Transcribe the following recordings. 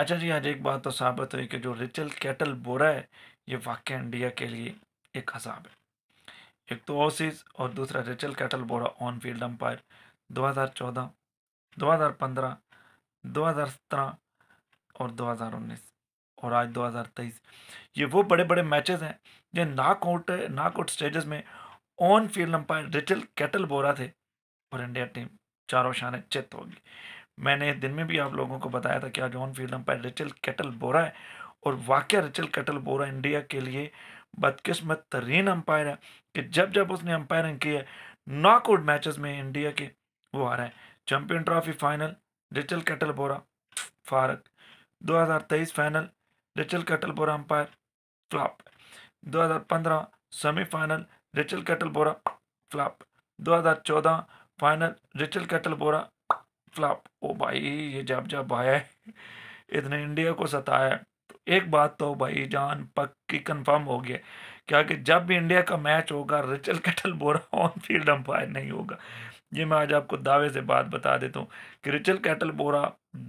अच्छा जी आज एक बात तो साबित हुई कि जो रिचल कैटल बोरा है ये वाक्य इंडिया के लिए एक हसाब है एक तो ओसीज और दूसरा Richard Kettleborough on field umpire 2014, 2015, 2017 और 2019 और आज 2023 ये वो बड़े बड़े मैचेस हैं जो knockout knockout stages में on field umpire Richard Kettleborough थे और इंडिया टीम चारों शान चित होगी मैंने दिन में भी आप लोगों को बताया था कि आज on field umpire Richard Kettleborough है और वाक़ रिचल कैटल बोरा इंडिया के लिए बदकिस्मत तरीन अंपायर है कि जब जब उसने अंपायरिंग की है नॉकआउट मैचेस में इंडिया के वो आ रहा है champion trophy final Richard Kettleborough फारक 2023 final Richard Kettleborough umpire flop 2015 semifinal Richard Kettleborough flop 2014 final Richard Kettleborough flop ओ भाई ये जब जब आया है इतने इंडिया को सताया तो एक बात तो भाई जान पक्की कंफर्म हो गया क्या कि जब भी इंडिया का मैच होगा Richard Kettleborough on field umpire नहीं होगा ये मैं आज आपको दावे से बात बता देता हूँ कि रिचल कैटल बोरा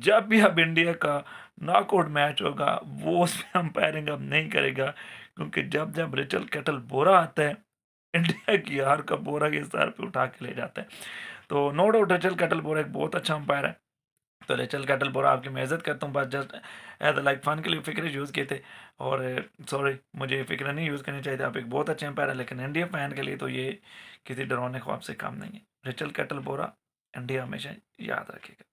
जब भी अब इंडिया का नॉकआउट मैच होगा वो उसमें अंपायरिंग अब नहीं करेगा क्योंकि जब जब रिचल कैटल बोरा आता है इंडिया की हार का बोरा के सर पे उठा के ले जाते हैं तो no doubt Richard Kettleborough एक बहुत अच्छा अंपायर है तो रचल कैटल बोरा आपकी मैं इज्जत करता हूँ बस just as a like fun के लिए फिक्र यूज़ किए थे और सॉरी मुझे फिक्र नहीं यूज़ करनी चाहिए आप एक बहुत अच्छे अंपायर है लेकिन इंडिया फैन के लिए तो ये किसी डरौने ख्वाब से काम नहीं है रचल कैटल बोरा इंडिया हमेशा याद रखेगा